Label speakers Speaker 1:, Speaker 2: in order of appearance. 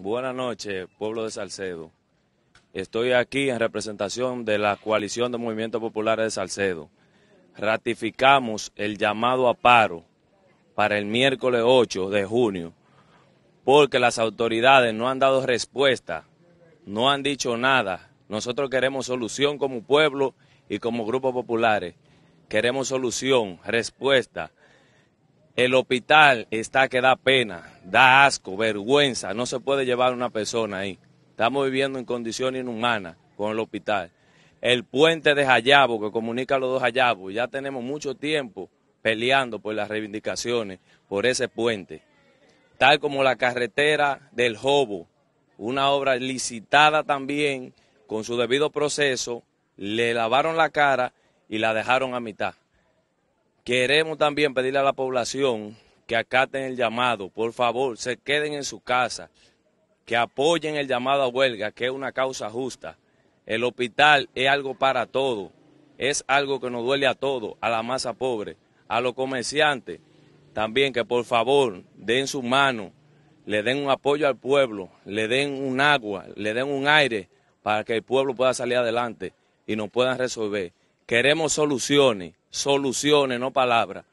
Speaker 1: Buenas noches, pueblo de Salcedo. Estoy aquí en representación de la coalición de Movimientos Populares de Salcedo. Ratificamos el llamado a paro para el miércoles 8 de junio porque las autoridades no han dado respuesta, no han dicho nada. Nosotros queremos solución como pueblo y como grupos populares. Queremos solución, respuesta. El hospital está que da pena, da asco, vergüenza. No se puede llevar una persona ahí. Estamos viviendo en condiciones inhumanas con el hospital. El puente de Jayabo, que comunica a los dos Jayabos, ya tenemos mucho tiempo peleando por las reivindicaciones por ese puente. Tal como la carretera del Jobo, una obra licitada también, con su debido proceso, le lavaron la cara y la dejaron a mitad. Queremos también pedirle a la población que acaten el llamado, por favor, se queden en su casa, que apoyen el llamado a huelga, que es una causa justa. El hospital es algo para todos, es algo que nos duele a todos, a la masa pobre, a los comerciantes, también que por favor den su mano, le den un apoyo al pueblo, le den un agua, le den un aire para que el pueblo pueda salir adelante y nos puedan resolver. Queremos soluciones, soluciones, no palabras.